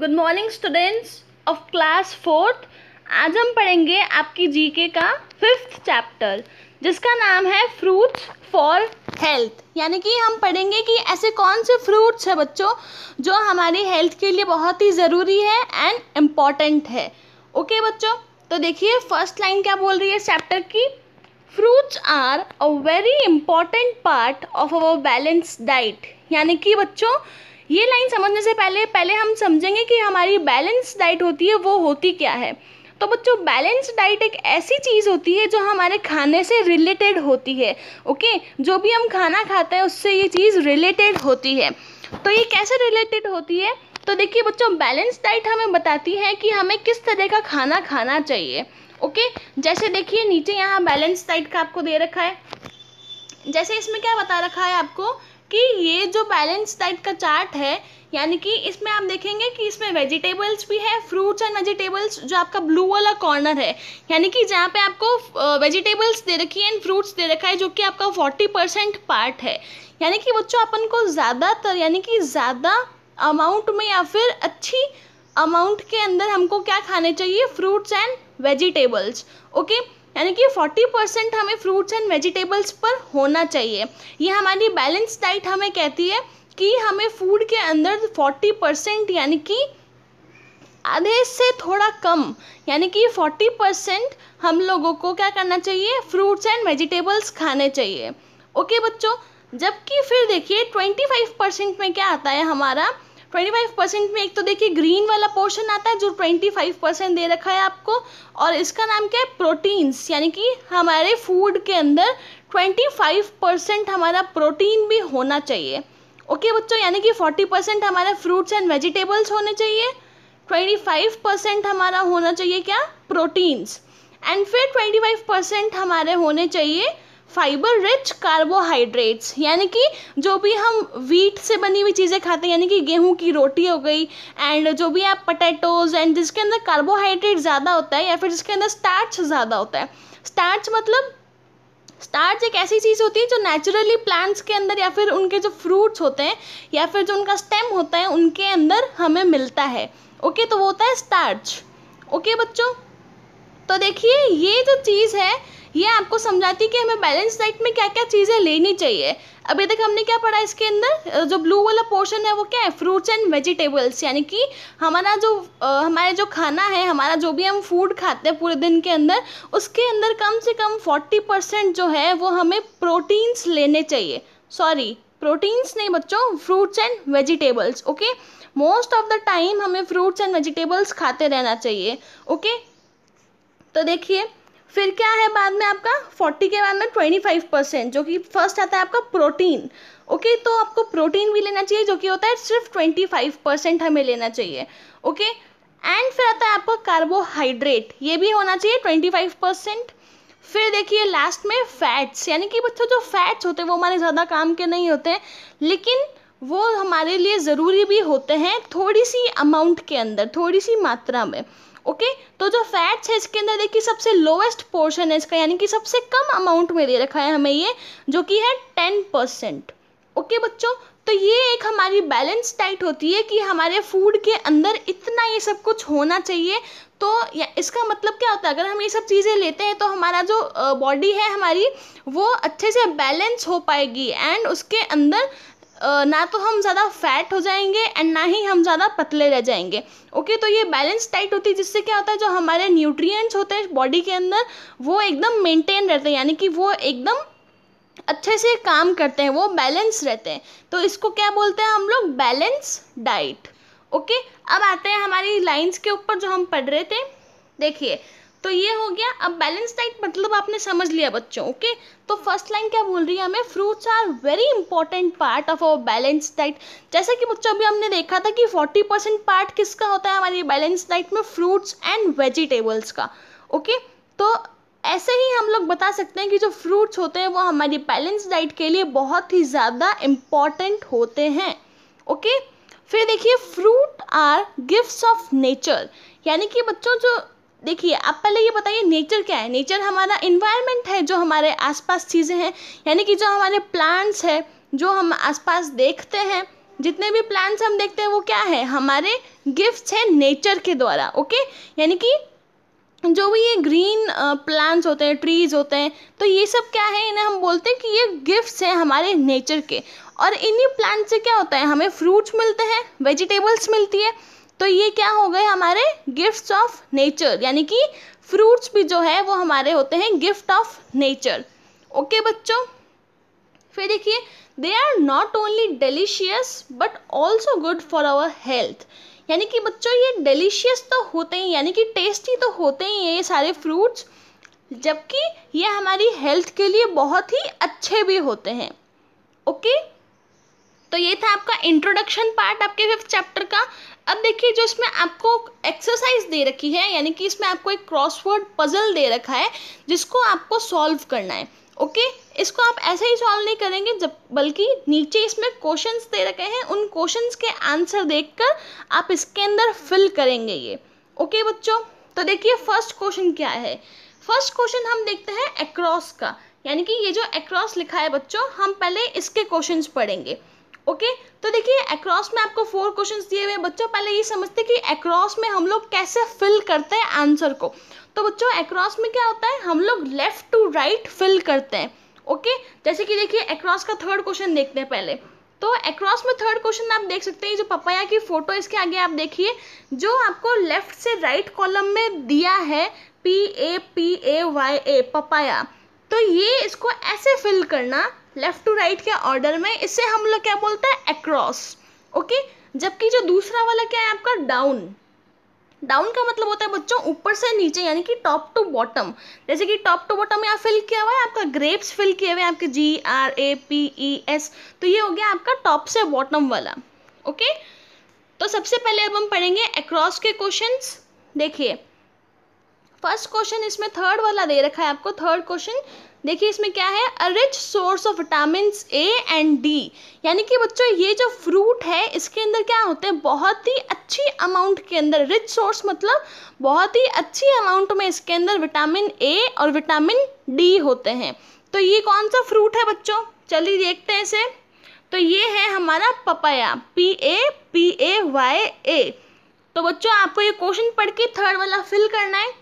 Good morning students of class fourth आज हम पढ़ेंगे आपकी जीके का फिफ्थ चैप्टर जिसका नाम है फ्रूट्स फॉर हेल्थ यानी कि हम पढ़ेंगे कि ऐसे कौन से फ्रूट्स हैं बच्चों जो हमारी हेल्थ के लिए बहुत ही ज़रूरी है एंड इम्पॉर्टेंट है ओके okay, बच्चों तो देखिए फर्स्ट लाइन क्या बोल रही है इस चैप्टर की fruits are a very important part of our balance diet यानी कि बच्चों ये लाइन समझने से पहले पहले हम समझेंगे कि हमारी बैलेंस डाइट होती है वो होती क्या है तो बच्चों बैलेंस डाइट एक ऐसी चीज़ होती है जो हमारे खाने से रिलेटेड होती है ओके जो भी हम खाना खाते हैं उससे ये चीज़ रिलेटेड होती है तो ये कैसे रिलेटेड होती है तो देखिए बच्चों बैलेंस डाइट हमें बताती है कि हमें किस तरह का खाना खाना चाहिए ओके जैसे देखिए नीचे यहाँ बैलेंस डाइट का आपको दे रखा है जैसे इसमें क्या बता रखा है आपको कि ये जो बैलेंस डाइट का चार्ट है यानी कि इसमें आप देखेंगे कि इसमें वेजिटेबल्स भी है फ्रूट्स एंड वेजिटेबल्स जो आपका ब्लू वाला कॉर्नर है यानी कि जहाँ पे आपको वेजिटेबल्स दे रखी है एंड फ्रूट्स दे रखा है जो कि आपका फोर्टी परसेंट पार्ट है यानी कि बच्चों अपन को ज़्यादातर यानी कि ज़्यादा अमाउंट में या फिर अच्छी अमाउंट के अंदर हमको क्या खाने चाहिए फ्रूट्स एंड वेजिटेबल्स ओके यानी कि 40 परसेंट हमें फ्रूट्स एंड वेजिटेबल्स पर होना चाहिए ये हमारी बैलेंस डाइट हमें कहती है कि हमें फूड के अंदर 40 परसेंट यानी कि आधे से थोड़ा कम यानी कि 40 परसेंट हम लोगों को क्या करना चाहिए फ्रूट्स एंड वेजिटेबल्स खाने चाहिए ओके बच्चों जबकि फिर देखिए 25 परसेंट में क्या आता है हमारा 25 परसेंट में एक तो देखिए ग्रीन वाला पोर्शन आता है जो 25 परसेंट दे रखा है आपको और इसका नाम क्या है प्रोटीन्स यानी कि हमारे फूड के अंदर 25 परसेंट हमारा प्रोटीन भी होना चाहिए ओके बच्चों यानी कि 40 परसेंट हमारा फ्रूट्स एंड वेजिटेबल्स होने चाहिए 25 परसेंट हमारा होना चाहिए क्या प्रोटीन्स एंड फिर 25 परसेंट हमारे होने चाहिए फाइबर रिच कार्बोहाइड्रेट्स यानी कि जो भी हम वीट से बनी हुई चीज़ें खाते हैं यानी कि गेहूं की रोटी हो गई एंड जो भी आप पटेटोज एंड जिसके अंदर कार्बोहाइड्रेट ज़्यादा होता है या फिर जिसके अंदर स्टार्च ज़्यादा होता है स्टार्च मतलब स्टार्च एक ऐसी चीज़ होती है जो नेचुरली प्लांट्स के अंदर या फिर उनके जो फ्रूट्स होते हैं या फिर जो उनका स्टेम होता है उनके अंदर हमें मिलता है ओके तो वो होता है स्टार्च ओके बच्चों तो देखिए ये जो चीज़ है ये आपको समझाती है कि हमें बैलेंस डाइट में क्या क्या चीज़ें लेनी चाहिए अभी तक हमने क्या पढ़ा इसके अंदर जो ब्लू वाला पोर्शन है वो क्या है फ्रूट्स एंड वेजिटेबल्स यानी कि हमारा जो हमारे जो खाना है हमारा जो भी हम फूड खाते हैं पूरे दिन के अंदर उसके अंदर कम से कम फोर्टी परसेंट जो है वो हमें प्रोटीन्स लेने चाहिए सॉरी प्रोटीन्स नहीं बच्चों fruits and vegetables okay most of the time हमें फ्रूट्स एंड वेजिटेबल्स खाते रहना चाहिए ओके okay? तो देखिए फिर क्या है बाद में आपका 40 के बाद में 25 परसेंट जो कि फर्स्ट आता है आपका प्रोटीन ओके तो आपको प्रोटीन भी लेना चाहिए जो कि होता है सिर्फ 25 परसेंट हमें लेना चाहिए ओके एंड फिर आता है आपका कार्बोहाइड्रेट ये भी होना चाहिए 25 परसेंट फिर देखिए लास्ट में फैट्स यानी कि बच्चों जो फैट्स होते हैं वो हमारे ज़्यादा काम के नहीं होते लेकिन वो हमारे लिए ज़रूरी भी होते हैं थोड़ी सी अमाउंट के अंदर थोड़ी सी मात्रा में ओके तो जो फैट्स है इसके अंदर देखिए सबसे लोएस्ट पोर्शन है इसका यानी कि सबसे कम अमाउंट में दे रखा है हमें ये जो कि है टेन परसेंट ओके बच्चों तो ये एक हमारी बैलेंस डाइट होती है कि हमारे फूड के अंदर इतना ये सब कुछ होना चाहिए तो इसका मतलब क्या होता है अगर हम ये सब चीज़ें लेते हैं तो हमारा जो बॉडी है हमारी वो अच्छे से बैलेंस हो पाएगी एंड उसके अंदर ना तो हम ज़्यादा फैट हो जाएंगे एंड ना ही हम ज़्यादा पतले रह जाएंगे ओके तो ये बैलेंस डाइट होती है जिससे क्या होता है जो हमारे न्यूट्रिएंट्स होते हैं बॉडी के अंदर वो एकदम मेंटेन रहते हैं यानी कि वो एकदम अच्छे से काम करते हैं वो बैलेंस रहते हैं तो इसको क्या बोलते हैं हम लोग बैलेंस डाइट ओके अब आते हैं हमारी लाइंस के ऊपर जो हम पढ़ रहे थे देखिए तो ये हो गया अब बैलेंस डाइट मतलब आपने समझ लिया बच्चों ओके तो फर्स्ट लाइन क्या बोल रही है हमें fruits are very important part of our balance diet जैसे कि बच्चों अभी हमने देखा था कि 40 परसेंट पार्ट किसका होता है हमारी बैलेंस डाइट में फ्रूट्स एंड वेजिटेबल्स का ओके तो ऐसे ही हम लोग बता सकते हैं कि जो फ्रूट्स होते हैं वो हमारी बैलेंस डाइट के लिए बहुत ही ज़्यादा इम्पॉर्टेंट होते हैं ओके फिर देखिए fruit are gifts of nature यानी कि बच्चों जो देखिए आप पहले ये बताइए नेचर क्या है नेचर हमारा इन्वायरमेंट है जो हमारे आसपास चीज़ें हैं यानी कि जो हमारे प्लांट्स है जो हम आसपास देखते हैं जितने भी प्लांट्स हम देखते हैं वो क्या है हमारे गिफ्ट्स हैं नेचर के द्वारा ओके यानी कि जो भी ये ग्रीन प्लांट्स होते हैं ट्रीज होते हैं तो ये सब क्या है इन्हें हम बोलते हैं कि ये गिफ्ट्स हैं हमारे नेचर के और इन्हीं प्लांट से क्या होता है हमें फ्रूट्स मिलते हैं वेजिटेबल्स मिलती है तो ये क्या हो गए हमारे गिफ्ट्स ऑफ नेचर यानी कि फ्रूट्स भी जो है वो हमारे होते हैं गिफ्ट ऑफ नेचर ओके बच्चों फिर देखिए they are not only delicious but also good for our health यानी कि बच्चों ये डेलीशियस तो होते ही यानी कि टेस्टी तो होते ही हैं ये सारे फ्रूट्स जबकि ये हमारी हेल्थ के लिए बहुत ही अच्छे भी होते हैं ओके okay? तो ये था आपका इंट्रोडक्शन पार्ट आपके फिफ्थ चैप्टर का अब देखिए जो इसमें आपको एक्सरसाइज दे रखी है यानी कि इसमें आपको एक क्रॉसवर्ड पजल दे रखा है जिसको आपको सॉल्व करना है ओके okay? इसको आप ऐसे ही सॉल्व नहीं करेंगे जब बल्कि नीचे इसमें क्वेश्चंस दे रखे हैं उन क्वेश्चंस के आंसर देखकर आप इसके अंदर फिल करेंगे ये ओके okay, बच्चों तो देखिए फर्स्ट क्वेश्चन क्या है फर्स्ट क्वेश्चन हम देखते हैं एक्रॉस का यानी कि ये जो एक्रॉस लिखा है बच्चों हम पहले इसके क्वेश्चंस पढ़ेंगे ओके तो देखिए एक्रॉस में आपको फोर क्वेश्चंस दिए हुए हैं बच्चों पहले ये समझते कि एक्रॉस में हम लोग कैसे फिल करते हैं आंसर को तो बच्चों एक्रॉस में क्या होता है हम लोग लेफ्ट टू राइट फिल करते हैं ओके जैसे कि देखिए एक्रॉस का थर्ड क्वेश्चन देखते हैं पहले तो एक्रॉस में थर्ड क्वेश्चन आप देख सकते हैं जो पपाया की फोटो इसके आगे आप देखिए जो आपको लेफ्ट से राइट कॉलम में दिया है P A P A Y A papaya तो ये इसको ऐसे फिल करना लेफ्ट टू राइट के ऑर्डर में इसे हम लोग क्या बोलते हैं अक्रॉस ओके जबकि जो दूसरा वाला क्या है आपका डाउन डाउन का मतलब होता है बच्चों ऊपर से नीचे यानी कि टॉप टू बॉटम जैसे कि टॉप टू बॉटम यहाँ फिल किया हुआ है आपका ग्रेप्स फिल किए हुए हैं आपके G R A P E S तो ये हो गया आपका टॉप से बॉटम वाला ओके तो सबसे पहले अब हम पढ़ेंगे अक्रॉस के क्वेश्चन देखिए फर्स्ट क्वेश्चन इसमें थर्ड वाला दे रखा है आपको थर्ड क्वेश्चन देखिए इसमें क्या है a rich source of vitamin A and D यानी कि बच्चों ये जो फ्रूट है इसके अंदर क्या होते हैं बहुत ही अच्छी अमाउंट के अंदर रिच सोर्स मतलब बहुत ही अच्छी अमाउंट में इसके अंदर विटामिन ए और विटामिन डी होते हैं तो ये कौन सा फ्रूट है बच्चों चलिए देखते हैं इसे तो ये है हमारा papaya P A P A Y A तो बच्चों आपको ये क्वेश्चन पढ़ के थर्ड वाला फिल करना है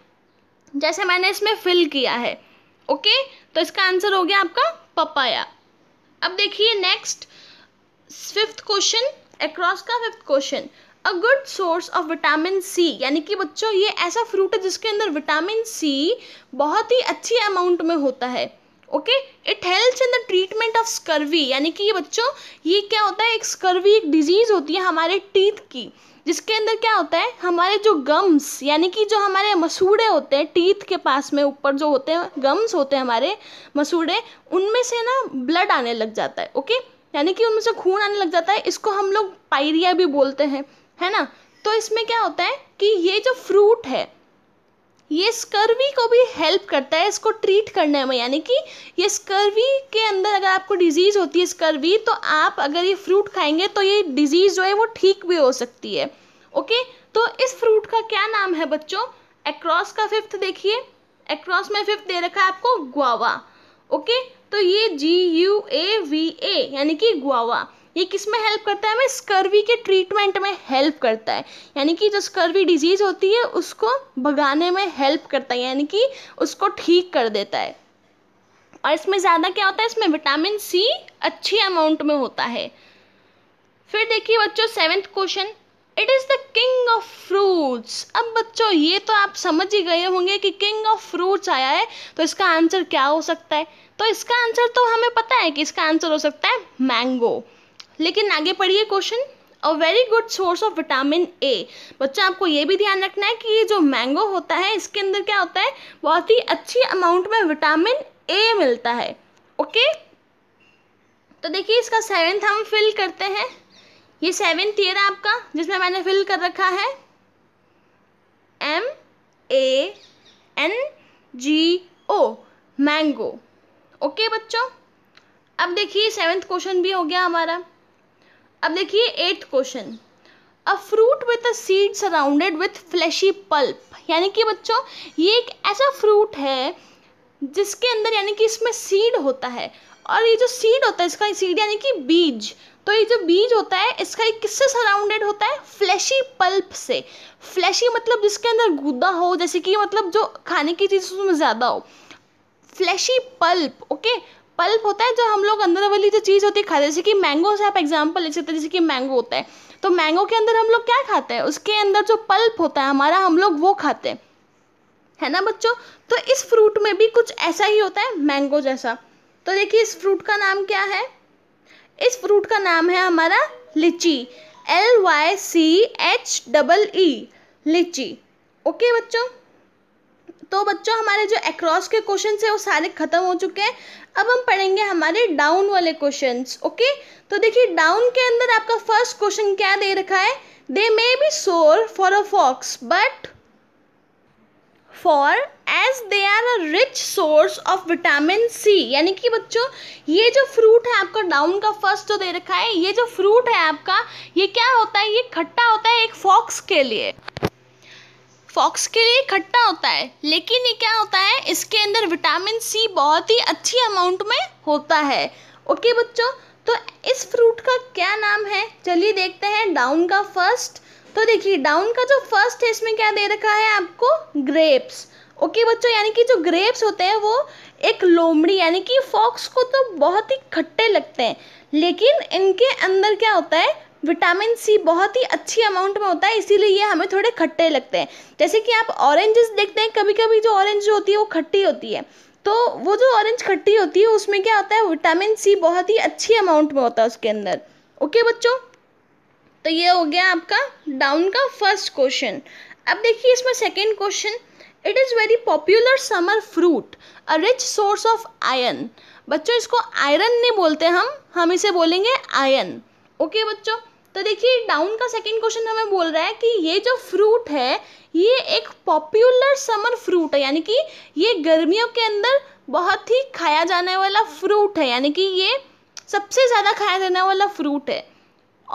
जैसे मैंने इसमें फिल किया है ओके तो इसका आंसर हो गया आपका पपाया अब देखिए नेक्स्ट फिफ्थ क्वेश्चन एक्रॉस का fifth question a good source of vitamin C यानी कि बच्चों ये ऐसा फ्रूट है जिसके अंदर विटामिन सी बहुत ही अच्छी अमाउंट में होता है okay it helps in the treatment of scurvy यानी कि ये बच्चों ये क्या होता है एक स्कर्वी एक डिजीज़ होती है हमारे टीथ की जिसके अंदर क्या होता है हमारे जो गम्स यानी कि जो हमारे मसूड़े होते हैं टीथ के पास में ऊपर जो होते हैं गम्स होते हैं हमारे मसूड़े उनमें से ना ब्लड आने लग जाता है ओके यानी कि उनमें से खून आने लग जाता है इसको हम लोग पायरिया भी बोलते हैं है ना तो इसमें क्या होता है कि ये जो फ्रूट है ये स्कर्वी को भी हेल्प करता है इसको ट्रीट करने में यानी कि ये स्कर्वी के अंदर अगर आपको डिजीज़ होती है स्कर्वी तो आप अगर ये फ्रूट खाएंगे तो ये डिजीज़ जो है वो ठीक भी हो सकती है ओके तो इस फ्रूट का क्या नाम है बच्चों एक्रॉस का फिफ्थ देखिए एक्रॉस में फिफ्थ दे रखा है आपको गुआवा ओके तो ये जी यू ए वी ए यानी कि गुआवा ये किस में हेल्प करता है हमें स्कर्वी के ट्रीटमेंट में हेल्प करता है यानी कि जो स्कर्वी डिजीज़ होती है उसको भगाने में हेल्प करता है यानी कि उसको ठीक कर देता है और इसमें ज़्यादा क्या होता है इसमें विटामिन सी अच्छी अमाउंट में होता है फिर देखिए बच्चों seventh question it is the king of fruits अब बच्चों ये तो आप समझ ही गए होंगे कि किंग ऑफ फ्रूट्स आया है तो इसका आंसर क्या हो सकता है तो इसका आंसर तो हमें पता है कि इसका आंसर हो सकता है मैंगो लेकिन आगे पढ़िए question a very good source of vitamin A बच्चा आपको ये भी ध्यान रखना है कि ये जो मैंगो होता है इसके अंदर क्या होता है बहुत ही अच्छी अमाउंट में विटामिन ए मिलता है ओके तो देखिए इसका सेवेंथ हम फिल करते हैं ये सेवेंथ ईयर है आपका जिसमें मैंने फिल कर रखा है M A N G O mango okay बच्चों अब देखिए सेवेंथ क्वेश्चन भी हो गया हमारा अब देखिए eighth question a fruit with a seed surrounded with fleshy pulp यानी कि बच्चों ये एक ऐसा फ्रूट है जिसके अंदर यानी कि इसमें सीड होता है और ये जो सीड होता है इसका सीड यानी कि बीज तो ये जो बीज होता है इसका एक किससे सराउंडेड होता है फ्लैशी पल्प से फ्लैशी मतलब जिसके अंदर गुदा हो जैसे कि मतलब जो खाने की चीज़ उसमें ज़्यादा हो फ्लैशी पल्प ओके पल्प होता है जो हम लोग अंदर वाली जो चीज़ होती है खाते जैसे कि मैंगो से आप एग्जाम्पल ले सकते हैं जैसे कि मैंगो होता है तो मैंगो के अंदर हम लोग क्या खाते हैं उसके अंदर जो पल्प होता है हमारा हम लोग वो खाते हैं है ना बच्चों तो इस फ्रूट में भी कुछ ऐसा ही होता है मैंगो जैसा तो देखिए इस फ्रूट का नाम क्या है इस फ्रूट का नाम है हमारा lychee L Y C H double E lychee okay बच्चों तो बच्चों हमारे जो एक्रॉस के क्वेश्चन है वो सारे खत्म हो चुके हैं अब हम पढ़ेंगे हमारे डाउन वाले क्वेश्चन ओके तो देखिए डाउन के अंदर आपका फर्स्ट क्वेश्चन क्या दे रखा है they may be sour for a fox but for us they are a rich source of vitamin C यानी कि बच्चों ये जो फ्रूट है आपका डाउन का फर्स्ट जो दे रखा है ये जो फ्रूट है आपका ये क्या होता है ये खट्टा होता है एक फॉक्स के लिए फॉक्स के लिए खट्टा होता है लेकिन ये क्या होता है इसके अंदर विटामिन सी बहुत ही अच्छी अमाउंट में होता है ओके बच्चों तो इस फ्रूट का क्या नाम है चलिए देखते हैं डाउन का फर्स्ट तो देखिए डाउन का जो फर्स्ट है इसमें क्या दे रखा है आपको ग्रेप्स ओके बच्चों यानी कि जो ग्रेप्स होते हैं वो एक लोमड़ी यानी कि फॉक्स को तो बहुत ही खट्टे लगते हैं लेकिन इनके अंदर क्या होता है विटामिन सी बहुत ही अच्छी अमाउंट में होता है इसीलिए ये हमें थोड़े खट्टे लगते हैं जैसे कि आप ऑरेंजेस देखते हैं कभी कभी जो ऑरेंज जो होती है वो खट्टी होती है तो वो जो ऑरेंज खट्टी होती है उसमें क्या होता है विटामिन सी बहुत ही अच्छी अमाउंट में होता है उसके अंदर ओके बच्चों तो ये हो गया आपका डाउन का फर्स्ट क्वेश्चन अब देखिए इसमें second question it is very popular summer fruit a rich source of iron बच्चों इसको आयरन नहीं बोलते हम हम इसे बोलेंगे आयन ओके बच्चों तो देखिए डाउन का सेकंड क्वेश्चन हमें बोल रहा है कि ये जो फ्रूट है ये एक पॉपुलर समर फ्रूट है यानी कि ये गर्मियों के अंदर बहुत ही खाया जाने वाला फ्रूट है यानी कि ये सबसे ज़्यादा खाया जाने वाला फ्रूट है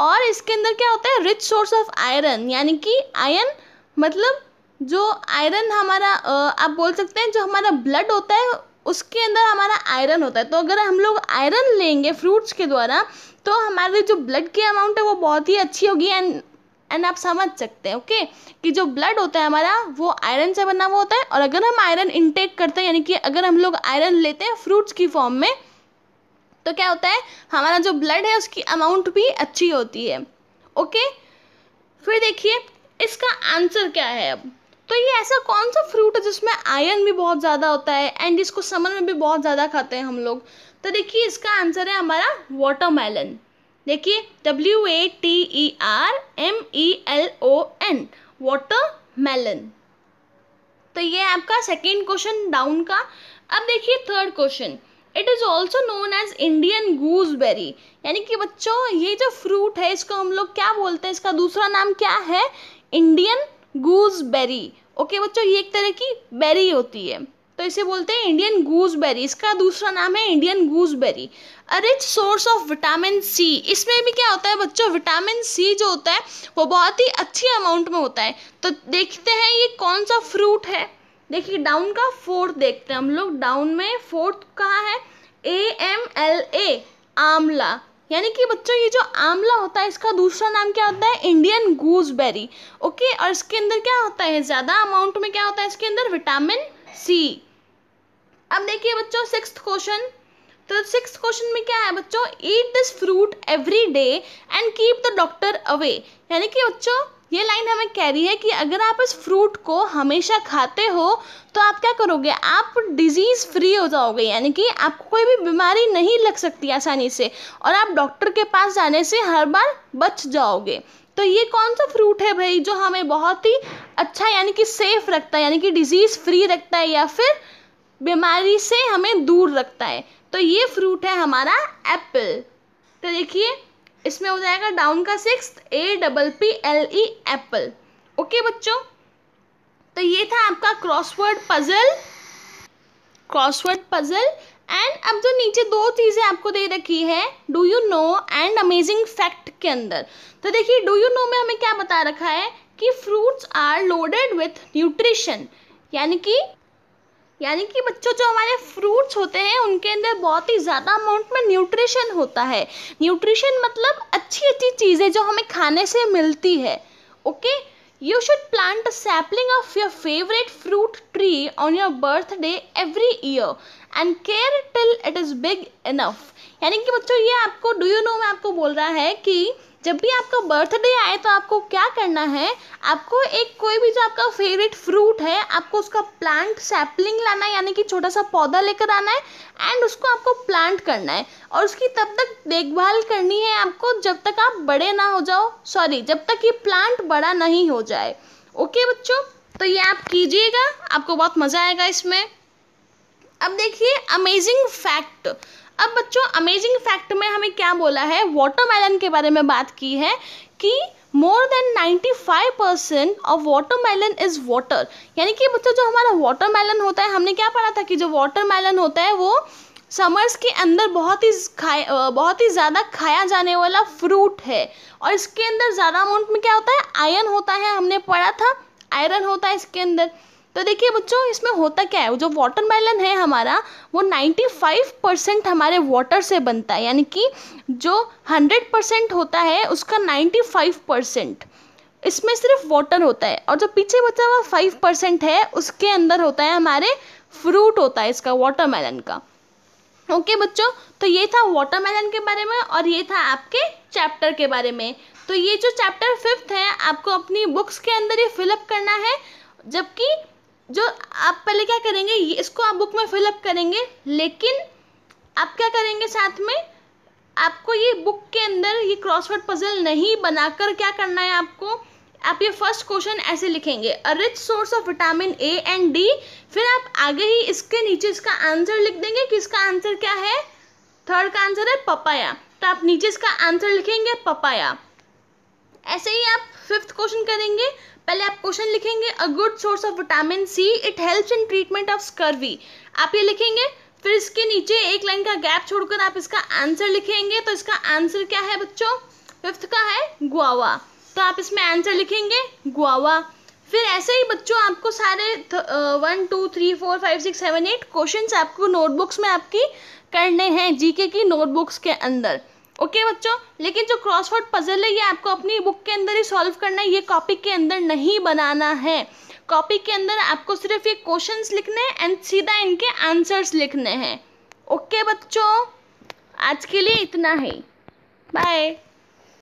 और इसके अंदर क्या होता है रिच सोर्स ऑफ आयरन यानी कि आयरन मतलब जो आयरन हमारा आप बोल सकते हैं जो हमारा ब्लड होता है उसके अंदर हमारा आयरन होता है तो अगर हम लोग आयरन लेंगे फ्रूट्स के द्वारा तो हमारे जो ब्लड की अमाउंट है वो बहुत ही अच्छी होगी एंड एंड आप समझ सकते हैं ओके कि जो ब्लड होता है हमारा वो आयरन से बना हुआ होता है और अगर हम आयरन इनटेक करते हैं यानी कि अगर हम लोग आयरन लेते हैं फ्रूट्स की फॉर्म में तो क्या होता है हमारा जो ब्लड है उसकी अमाउंट भी अच्छी होती है ओके फिर देखिए इसका आंसर क्या है अब तो ये ऐसा कौन सा फ्रूट है जिसमें आयरन भी बहुत ज़्यादा होता है एंड इसको समर में भी बहुत ज़्यादा खाते हैं हम लोग तो देखिए इसका आंसर है हमारा वाटरमेलन देखिए W A T E R M E L O N melon तो ये आपका सेकेंड क्वेश्चन डाउन का अब देखिए third question it is also known as Indian gooseberry यानी कि बच्चों ये जो फ्रूट है इसको हम लोग क्या बोलते हैं इसका दूसरा नाम क्या है इंडियन गूजबेरी ओके बच्चों ये एक तरह की बेरी होती है तो इसे बोलते हैं इंडियन गूजबेरी इसका दूसरा नाम है Indian gooseberry a rich source of vitamin C इसमें भी क्या होता है बच्चों विटामिन सी जो होता है वो बहुत ही अच्छी अमाउंट में होता है तो देखते हैं ये कौन सा फ्रूट है देखिए डाउन का फोर्थ देखते हैं हम लोग डाउन में फोर्थ कहाँ है ए एम एल ए आंवला यानी कि बच्चों ये जो आंवला होता है इसका दूसरा नाम क्या होता है इंडियन गूसबेरी ओके और इसके अंदर क्या होता है ज़्यादा अमाउंट में क्या होता है इसके अंदर विटामिन सी अब देखिए बच्चों सिक्स क्वेश्चन तो सिक्स क्वेश्चन में क्या है बच्चों eat this fruit every day and keep the doctor away यानी कि बच्चों ये लाइन हमें कह रही है कि अगर आप इस फ्रूट को हमेशा खाते हो तो आप क्या करोगे आप डिजीज़ फ्री हो जाओगे यानी कि आपको कोई भी बीमारी नहीं लग सकती आसानी से और आप डॉक्टर के पास जाने से हर बार बच जाओगे तो ये कौन सा फ्रूट है भाई जो हमें बहुत ही अच्छा यानी कि सेफ रखता है यानी कि डिजीज़ फ्री रखता है या फिर बीमारी से हमें दूर रखता है तो ये फ्रूट है हमारा एप्पल तो देखिए इसमें हो जाएगा डाउन का six A double P L E apple okay बच्चों तो ये था आपका crossword puzzle crossword puzzle and अब जो नीचे दो चीज़ें आपको दे रखी है do you know and amazing fact के अंदर तो देखिए डू यू नो में हमें क्या बता रखा है कि fruits are loaded with nutrition यानी कि यानी कि बच्चों जो हमारे फ्रूट्स होते हैं उनके अंदर बहुत ही ज़्यादा अमाउंट में न्यूट्रिशन होता है न्यूट्रिशन मतलब अच्छी अच्छी चीज़ें जो हमें खाने से मिलती है okay you should plant a sapling of your favourite fruit tree on your birthday every year and care till it is big enough यानी कि बच्चों ये आपको डू यू नो में आपको बोल रहा है कि जब भी आपका बर्थडे आए तो आपको क्या करना है आपको एक कोई भी जो आपका फेवरेट फ्रूट है आपको उसका प्लांट सैपलिंग लाना है यानी कि छोटा सा पौधा लेकर आना है एंड उसको आपको प्लांट करना है और उसकी तब तक देखभाल करनी है आपको जब तक आप बड़े ना हो जाओ सॉरी जब तक ये प्लांट बड़ा नहीं हो जाए ओके बच्चों तो ये आप कीजिएगा आपको बहुत मज़ा आएगा इसमें अब देखिए अमेजिंग फैक्ट अब बच्चों अमेजिंग फैक्ट में हमें क्या बोला है वाटरमेलन के बारे में बात की है कि more than 95 percent of watermelon is water यानी कि बच्चों जो हमारा वाटरमेलन होता है हमने क्या पढ़ा था कि जो वाटरमेलन होता है वो समर्स के अंदर बहुत ही खाए बहुत ही ज़्यादा खाया जाने वाला फ्रूट है और इसके अंदर ज़्यादा अमाउंट में क्या होता है आयरन होता है हमने पढ़ा था आयरन होता है इसके अंदर तो देखिए बच्चों इसमें होता क्या है जो वाटरमेलन है हमारा वो 95 परसेंट हमारे वाटर से बनता है यानी कि जो 100 परसेंट होता है उसका 95 परसेंट इसमें सिर्फ वाटर होता है और जो पीछे बचा हुआ फाइव परसेंट है उसके अंदर होता है हमारे फ्रूट होता है इसका वाटरमेलन का ओके okay, बच्चों तो ये था वाटरमेलन के बारे में और ये था आपके चैप्टर के बारे में तो ये जो चैप्टर फिफ्थ है आपको अपनी बुक्स के अंदर ही फिलअप करना है जबकि जो आप पहले क्या करेंगे इसको आप बुक में फिलअप करेंगे लेकिन आप क्या करेंगे साथ में आपको ये बुक के अंदर ये क्रॉसवर्ड पजल नहीं बनाकर क्या करना है आपको आप ये फर्स्ट क्वेश्चन ऐसे लिखेंगे a rich source of vitamin A and D फिर आप आगे ही इसके नीचे इसका आंसर लिख देंगे कि इसका आंसर क्या है थर्ड का आंसर है पपाया तो आप नीचे इसका आंसर लिखेंगे पपाया ऐसे ही आप फिफ्थ क्वेश्चन करेंगे पहले आप क्वेश्चन लिखेंगे a good source of vitamin C it helps in treatment of scurvy आप ये लिखेंगे फिर इसके नीचे एक लाइन का गैप छोड़कर आप इसका आंसर लिखेंगे तो इसका आंसर क्या है बच्चों फिफ्थ का है गुआवा तो आप इसमें आंसर लिखेंगे गुआवा फिर ऐसे ही बच्चों आपको सारे one two three four five six seven eight question आपको नोटबुक्स में आपकी करने हैं जीके की नोटबुक्स के अंदर ओके बच्चों लेकिन जो क्रॉसवर्ड पजल है ये आपको अपनी बुक के अंदर ही सॉल्व करना है ये कॉपी के अंदर नहीं बनाना है कॉपी के अंदर आपको सिर्फ ये क्वेश्चंस लिखने हैं एंड सीधा इनके आंसर्स लिखने हैं ओके बच्चों आज के लिए इतना ही बाय